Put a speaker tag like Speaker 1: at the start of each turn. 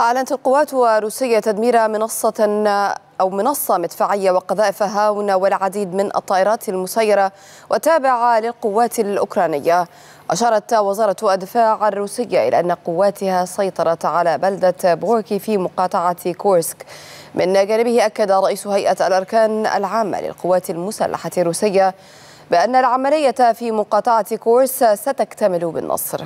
Speaker 1: أعلنت القوات الروسية تدمير منصة أو منصة مدفعية وقذائف هاون والعديد من الطائرات المسيرة وتابعة للقوات الأوكرانية أشارت وزارة الدفاع الروسية إلى أن قواتها سيطرت على بلدة بوركي في مقاطعة كورسك من جانبه أكد رئيس هيئة الأركان العامة للقوات المسلحة الروسية بأن العملية في مقاطعة كورس ستكتمل بالنصر